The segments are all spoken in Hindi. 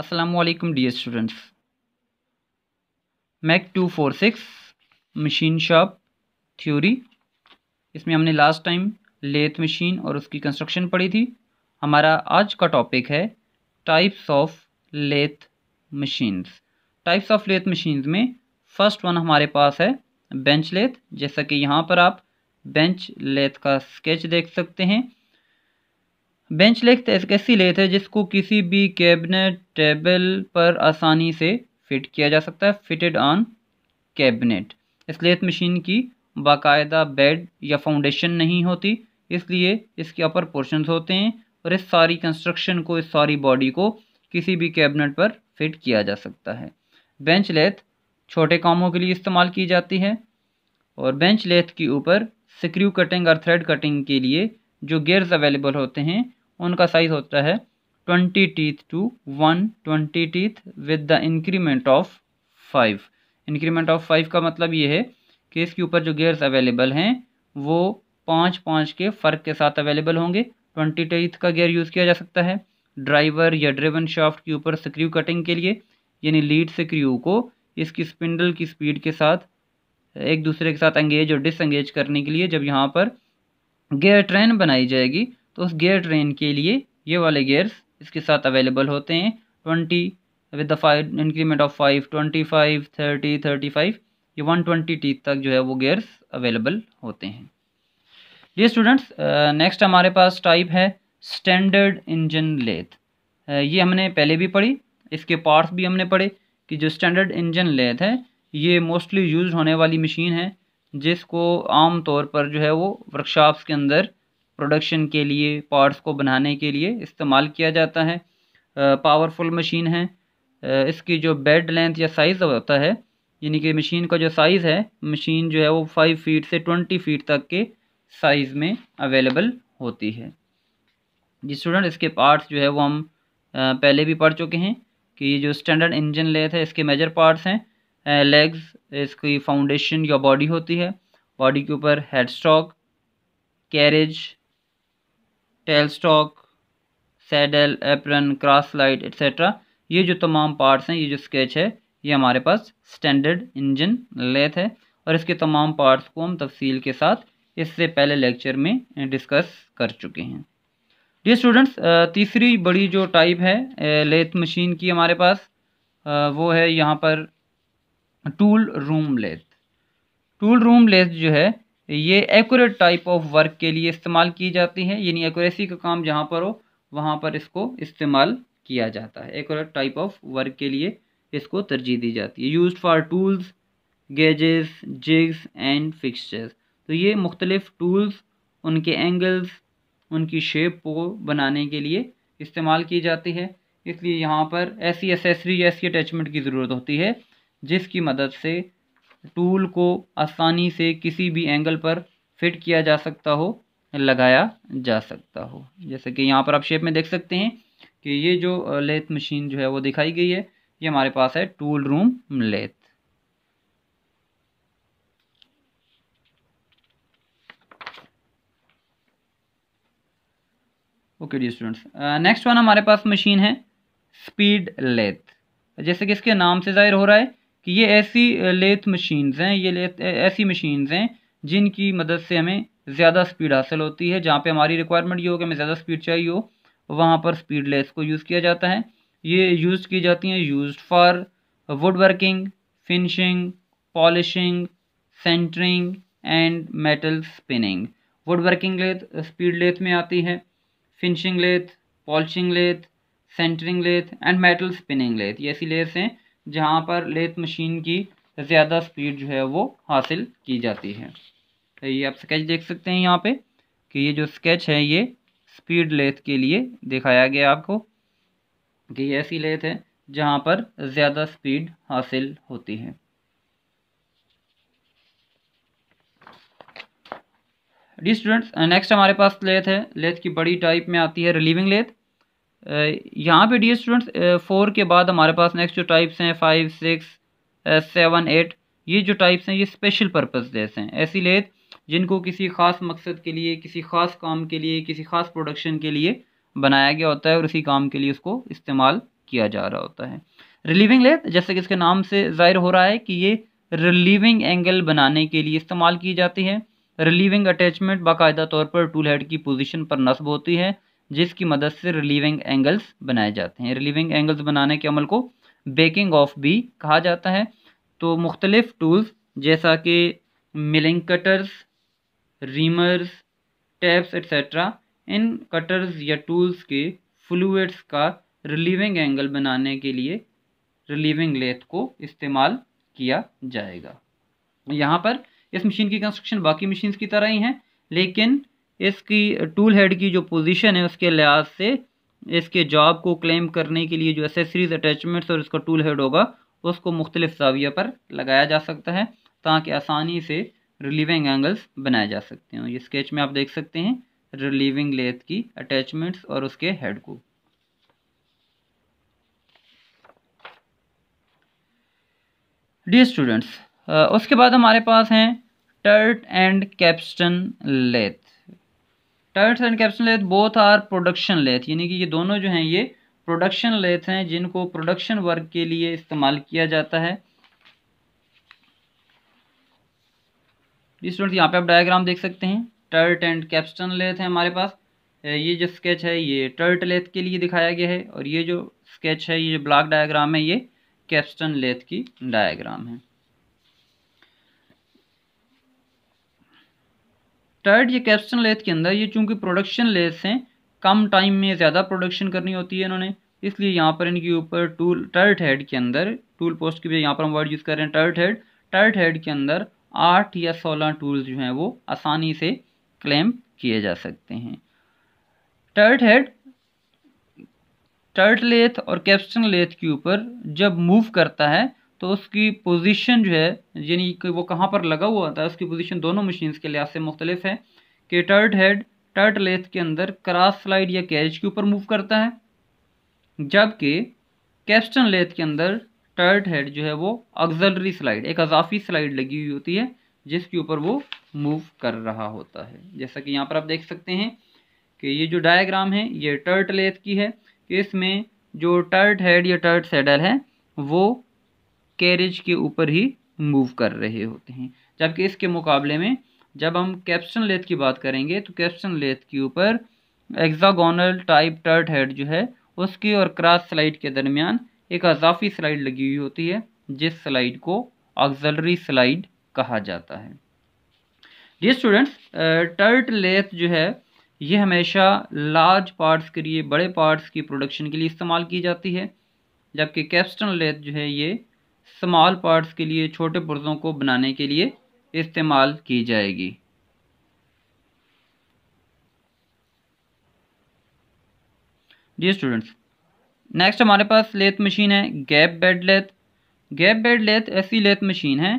Aslam the students mech two four six machine shop theory इसमें हमने लास्ट टाइम लेथ मशीन और उसकी कंस्ट्रक्शन पढ़ी थी हमारा आज का टॉपिक है types of lathe machines types of lathe machines में फर्स्ट वन हमारे पास है बेंच लेथ जैसा कि यहाँ पर आप बेंच लेथ का स्केच देख सकते हैं बेंच लेग्स एक ऐसी लेथ है जिसको किसी भी कैबिनेट टेबल पर आसानी से फिट किया जा सकता है फिटेड ऑन कैबिनेट इस लेथ मशीन की बाकायदा बेड या फाउंडेशन नहीं होती इसलिए इसके अपर पोर्शन होते हैं और इस सारी कंस्ट्रक्शन को इस सारी बॉडी को किसी भी कैबिनेट पर फिट किया जा सकता है बेंच लेथ छोटे कामों के लिए इस्तेमाल की जाती है और बेंच लेथ के ऊपर स्क्रू कटिंग और थ्रेड कटिंग के लिए जो गेयर्स अवेलेबल होते हैं उनका साइज होता है twenty teeth to one twenty teeth with the increment of five increment of five का मतलब ये है कि इसके ऊपर जो गेयर्स अवेलेबल हैं वो पाँच पाँच के फ़र्क के साथ अवेलेबल होंगे ट्वेंटी टीथ का गेयर यूज़ किया जा सकता है ड्राइवर या ड्रेवन शाफ्ट के ऊपर स्क्रू कटिंग के लिए यानी लीड स्क्रू को इसकी स्पिंडल की स्पीड के साथ एक दूसरे के साथ एंगेज और डिसंगेज करने के लिए जब यहाँ पर गेयर ट्रेन बनाई जाएगी तो उस गियर ट्रेन के लिए ये वाले गियर्स इसके साथ अवेलेबल होते हैं twenty with the five increment of five twenty five thirty thirty five ये वन ट्वेंटी टी तक जो है वो गियर्स अवेलेबल होते हैं ये स्टूडेंट्स नेक्स्ट हमारे पास टाइप है स्टैंडर्ड इंजन लेथ ये हमने पहले भी पढ़ी इसके पार्ट्स भी हमने पढ़े कि जो स्टैंडर्ड इंजन लेथ है ये मोस्टली यूज होने वाली मशीन है जिसको आम तौर पर जो है वो वर्कशॉप्स के अंदर प्रोडक्शन के लिए पार्ट्स को बनाने के लिए इस्तेमाल किया जाता है पावरफुल मशीन है इसकी जो बेड लेंथ या साइज़ होता है यानी कि मशीन का जो साइज़ है मशीन जो है वो फाइव फीट से ट्वेंटी फीट तक के साइज़ में अवेलेबल होती है जी स्टूडेंट इसके पार्ट्स जो है वो हम पहले भी पढ़ चुके हैं कि ये जो स्टैंडर्ड इंजन लेथ है इसके मेजर पार्ट्स हैं लेग्स इसकी फाउंडेशन या बॉडी होती है बॉडी के ऊपर head stock carriage tail stock saddle apron cross slide etcetera ये जो तमाम पार्ट्स हैं ये जो स्केच है ये हमारे पास स्टैंडर्ड इंजन लेथ है और इसके तमाम पार्ट्स को हम तफसील के साथ इससे पहले लेक्चर में डिस्कस कर चुके हैं ये स्टूडेंट्स तीसरी बड़ी जो टाइप है लेथ मशीन की हमारे पास वो है यहाँ पर tool room lathe tool room lathe जो है ये एक्यूरेट टाइप ऑफ वर्क के लिए इस्तेमाल की जाती है यानी एक्यूरेसी का काम जहाँ पर हो वहाँ पर इसको इस्तेमाल किया जाता है एक्यूरेट टाइप ऑफ वर्क के लिए इसको तरजीह दी जाती है use for tools gauges jigs and fixtures तो ये मुख्तलिफ़ टूल्स उनके एंगल्स उनकी शेप को बनाने के लिए इस्तेमाल की जाती है इसलिए यहाँ पर ऐसी एसेसरी या ऐसी अटैचमेंट की ज़रूरत होती है जिसकी मदद से टूल को आसानी से किसी भी एंगल पर फिट किया जा सकता हो लगाया जा सकता हो जैसे कि यहाँ पर आप शेप में देख सकते हैं कि ये जो लेथ मशीन जो है वो दिखाई गई है ये हमारे पास है tool room lathe okay the students next one हमारे पास मशीन है स्पीड लेथ जैसे कि इसके नाम से जाहिर हो रहा है कि ये ऐसी लेथ मशीन्स हैं ये लेथ ऐसी मशीन्स हैं जिनकी मदद से हमें ज़्यादा स्पीड हासिल होती है जहाँ पे हमारी रिक्वायरमेंट ये हो कि हमें ज़्यादा स्पीड चाहिए हो वहाँ पर स्पीड लेस को यूज़ किया जाता है ये यूज़ की जाती हैं use for wood working finishing polishing centring and metal spinning wood working lathe speed lathe में आती है finishing lathe polishing lathe centring lathe and metal spinning lathe ये ऐसी लेथ्स हैं जहाँ पर लेथ मशीन की ज़्यादा स्पीड जो है वो हासिल की जाती है तो ये आप स्केच देख सकते हैं यहाँ पे कि ये जो स्केच है ये स्पीड लेथ के लिए दिखाया गया आपको कि ये ऐसी लेथ है जहाँ पर ज़्यादा स्पीड हासिल होती है डी स्टूडेंट्स नेक्स्ट हमारे पास लेथ है लेथ की बड़ी टाइप में आती है रिलीविंग लेथ यहाँ पे डी स्टूडेंट्स फोर के बाद हमारे पास नेक्स्ट जो टाइप्स हैं फाइव सिक्स सेवन एट ये जो टाइप्स हैं ये स्पेशल पर्पज़ जैसे हैं ऐसी लेत जिनको किसी ख़ास मकसद के लिए किसी ख़ास काम के लिए किसी ख़ास प्रोडक्शन के लिए बनाया गया होता है और उसी काम के लिए उसको इस्तेमाल किया जा रहा होता है रिलीविंग लेथ जैसे कि इसके नाम से ज़ाहिर हो रहा है कि ये रिलीविंग एंगल बनाने के लिए इस्तेमाल की जाती है रिलीविंग अटैचमेंट बाकायदा तौर पर टूल हेड की पोजीशन पर नस्ब होती है जिसकी मदद से रिलीविंग एंगल्स बनाए जाते हैं रिलीविंग एंगल्स बनाने के अमल को बेकिंग ऑफ भी कहा जाता है तो मुख्तलिफ़ टूल्स जैसा कि milling cutters reamers taps etcetera इन कटर्स या टूल्स के फ्लूड्स का रिलीविंग एंगल बनाने के लिए रिलीविंग लेथ को इस्तेमाल किया जाएगा यहाँ पर इस मशीन की कंस्ट्रक्शन बाकी मशीन्स की तरह ही है लेकिन इसकी टूल हेड की जो पोजीशन है उसके लिहाज से इसके जॉब को क्लेम करने के लिए जो एसेसरीज अटैचमेंट्स और इसका टूल हेड होगा उसको मुख्तलिफ जाविया पर लगाया जा सकता है ताकि आसानी से रिलीविंग एंगल्स बनाए जा सकते हैं ये स्केच में आप देख सकते हैं रिलीविंग लेथ की अटैचमेंट्स और उसके हेड को डी स्टूडेंट्स उसके बाद हमारे पास हैं turret and capstan lathe turrets and capstan lathe both are production lathe यानी कि ये दोनों जो हैं ये प्रोडक्शन लेथ हैं जिनको प्रोडक्शन वर्क के लिए इस्तेमाल किया जाता है स्टूडेंट यहाँ पे आप डायग्राम देख सकते हैं टर्ट एंड कैप्सटन लेथ है हमारे पास ये जो स्केच है ये टर्ट लेथ के लिए दिखाया गया है और ये जो स्केच है ये जो ब्लॉक डायग्राम है ये कैप्सटन लेथ की डायग्राम है थर्ड ये कैप्शन लेथ के अंदर ये चूंकि प्रोडक्शन लेस हैं कम टाइम में ज़्यादा प्रोडक्शन करनी होती है इन्होंने इसलिए यहाँ पर इनके ऊपर टूल टर्ट हेड के अंदर टूल पोस्ट की भी यहाँ पर हम वर्ड यूज़ कर रहे हैं टर्ट हेड टर्ट हेड के अंदर आठ या सोलह टूल्स जो हैं वो आसानी से क्लेम किए जा सकते हैं टर्ट हेड टर्ट लेथ और कैप्सन लेथ के ऊपर जब मूव करता है तो उसकी पोजीशन जो है यानी कि वो कहाँ पर लगा हुआ होता है उसकी पोजीशन दोनों मशीन्स के लिहाज से मुख्तलिफ है कि टर्ट हेड टर्ट लेथ के अंदर क्रॉस स्लाइड या कैज के ऊपर मूव करता है जबकि कैप्स्टन लेथ के अंदर टर्ट हेड जो है वो ऑक्जलरी स्लाइड एक अजाफी स्लाइड लगी हुई होती है जिसके ऊपर वो मूव कर रहा होता है जैसा कि यहाँ पर आप देख सकते हैं कि ये जो डायग्राम है ये टर्ट लेथ की है कि इसमें जो टर्ट हेड या टर्ट सेडल है वो कैरेज के ऊपर ही मूव कर रहे होते हैं जबकि इसके मुकाबले में जब हम कैप्सन लेथ की बात करेंगे तो कैप्शन लेथ के ऊपर एग्जागोनल टाइप टर्ट हेड जो है उसकी और क्रॉस स्लाइड के दरमियान एक अजाफी स्लाइड लगी हुई होती है जिस स्लाइड को ऑक्जलरी स्लाइड कहा जाता है जी स्टूडेंट्स टर्ट लेथ जो है ये हमेशा लार्ज पार्ट्स के लिए बड़े पार्ट्स की प्रोडक्शन के लिए इस्तेमाल की जाती है जबकि कैप्सटन लेथ जो है ये स्मॉल पार्ट्स के लिए छोटे पुर्जों को बनाने के लिए इस्तेमाल की जाएगी जी स्टूडेंट्स नेक्स्ट हमारे पास लेथ मशीन है gap bed lathe gap bed lathe ऐसी लेथ मशीन है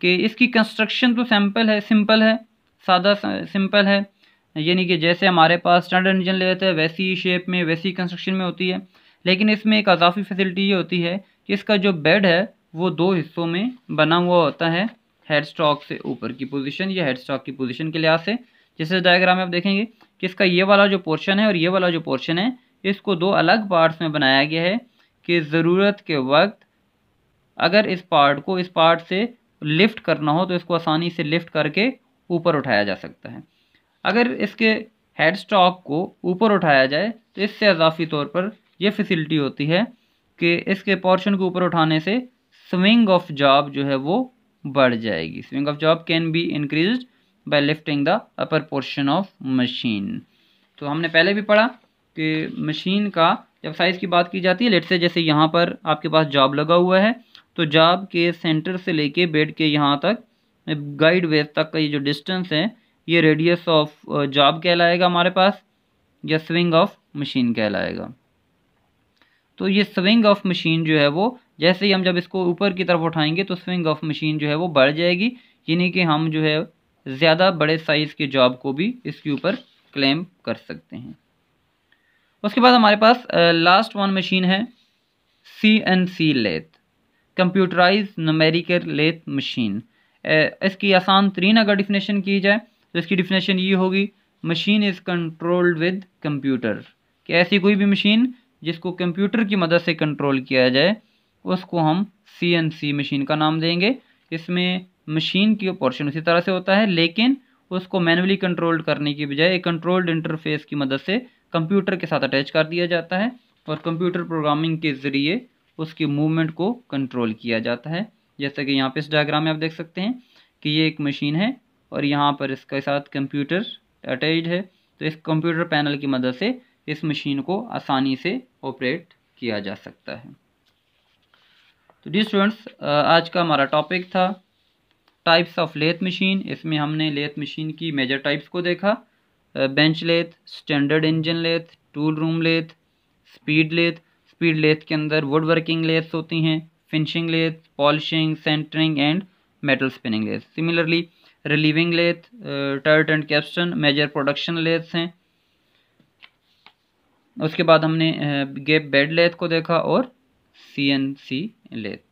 कि इसकी कंस्ट्रक्शन तो सैम्पल है सिंपल है सादा सिंपल है यानी कि जैसे हमारे पास स्टैंडर्ड इंजन लेथ है वैसी शेप में वैसी कंस्ट्रक्शन में होती है लेकिन इसमें एक अजाफी फैसिलिटी ये होती है कि इसका जो बेड है वो दो हिस्सों में बना हुआ होता है हेड स्टॉक से ऊपर की पोजीशन या हेड स्टॉक की पोजीशन के लिहाज से जैसे डायग्राम में आप देखेंगे कि इसका ये वाला जो पोर्शन है और ये वाला जो पोर्शन है इसको दो अलग पार्ट्स में बनाया गया है कि ज़रूरत के वक्त अगर इस पार्ट को इस पार्ट से लिफ्ट करना हो तो इसको आसानी से लिफ्ट करके ऊपर उठाया जा सकता है अगर इसके हेड स्टॉक को ऊपर उठाया जाए तो इससे अजाफी तौर पर यह फैसिलिटी होती है कि इसके पोर्शन को ऊपर उठाने से स्विंग ऑफ जॉब जो है वो बढ़ जाएगी swing of job can be increase by lifting the upper portion of machine तो हमने पहले भी पढ़ा कि मशीन का जब साइज़ की बात की जाती है लेट से जैसे यहाँ पर आपके पास जॉब लगा हुआ है तो जॉब के सेंटर से लेके बेड के यहाँ तक गाइड वेज तक का ये जो डिस्टेंस है ये रेडियस ऑफ जॉब कहलाएगा हमारे पास या स्विंग ऑफ मशीन कहलाएगा तो ये स्विंग ऑफ मशीन जो है वो जैसे ही हम जब इसको ऊपर की तरफ उठाएंगे तो स्विंग ऑफ मशीन जो है वो बढ़ जाएगी यानी कि हम जो है ज़्यादा बड़े साइज़ के जॉब को भी इसके ऊपर क्लेम कर सकते हैं उसके बाद हमारे पास लास्ट वन मशीन है C N C lathe computerize numerical lathe machine इसकी आसान तरीन अगर डिफिनेशन की जाए तो इसकी डिफिनेशन ये होगी machine is controlled with computer कि ऐसी कोई भी मशीन जिसको कंप्यूटर की मदद से कंट्रोल किया जाए उसको हम सी एन सी मशीन का नाम देंगे इसमें मशीन की पोर्शन उसी तरह से होता है लेकिन उसको मैनुअली कंट्रोल्ड करने की बजाय एक कंट्रोल्ड इंटरफेस की मदद से कंप्यूटर के साथ अटैच कर दिया जाता है और कंप्यूटर प्रोग्रामिंग के ज़रिए उसकी मूवमेंट को कंट्रोल किया जाता है जैसा कि यहाँ पे इस डायग्राम में आप देख सकते हैं कि ये एक मशीन है और यहाँ पर इसके साथ कंप्यूटर अटैच है तो इस कंप्यूटर पैनल की मदद से इस मशीन को आसानी से ऑपरेट किया जा सकता है तो डी स्टूडेंट्स आज का हमारा टॉपिक था टाइप्स ऑफ लेथ मशीन इसमें हमने लेथ मशीन की मेजर टाइप्स को देखा bench lathe standard engine lathe tool room lathe speed lathe speed lathe के अंदर वुड वर्किंग लेथ्स होती हैं finishing lathe polishing centring and metal spinning lathe similarly relieving lathe turret and capstan major production lathes हैं उसके बाद हमने गेप बेड लेथ को देखा और सी एन सी लेथ